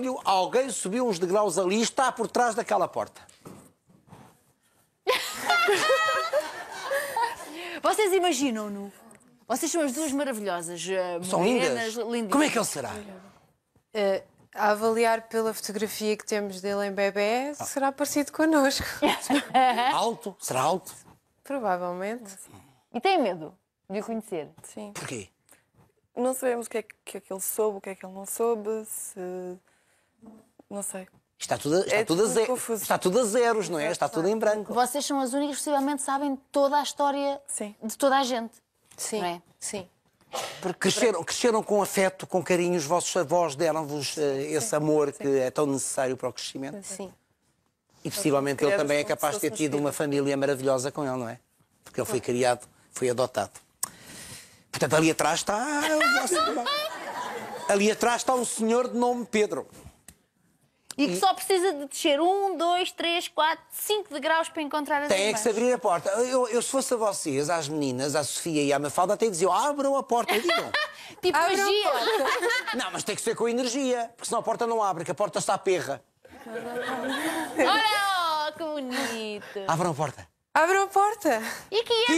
barulho, alguém subiu uns degraus ali e está por trás daquela porta. Vocês imaginam-no? Vocês são as duas maravilhosas. Uh, são lindas. lindas. Como é que ele será? Uh, a avaliar pela fotografia que temos dele em bebê, ah. será parecido connosco. alto? Será alto? Provavelmente. E tem medo de o conhecer? Sim. Porquê? Não sabemos o que é que, que, é que ele soube, o que é que ele não soube, se não sei. Está tudo, está, é tudo, tudo a está tudo a zeros, não é? Está tudo em branco. Vocês são as únicas que possivelmente sabem toda a história Sim. de toda a gente. Sim. É? Sim. Porque cresceram, cresceram com afeto, com carinho, os vossos avós deram-vos uh, esse Sim. amor Sim. que é tão necessário para o crescimento. É. Sim. E possivelmente ele também é capaz de ter tido uma família maravilhosa com ele, não é? Porque ele foi criado, foi adotado. Portanto, ali atrás está. ali atrás está um senhor de nome Pedro. E que só precisa de descer um, dois, três, quatro, cinco degraus para encontrar as Tem é irmãs. que se abrir a porta. Eu, eu, se fosse a vocês, às meninas, à Sofia e à Mafalda, até diziam, abram a porta, digam. tipo magia. Não, mas tem que ser com energia, porque senão a porta não abre, que a porta está a perra. Olha, oh, que bonito. Abram a porta. Abram a porta. E que é?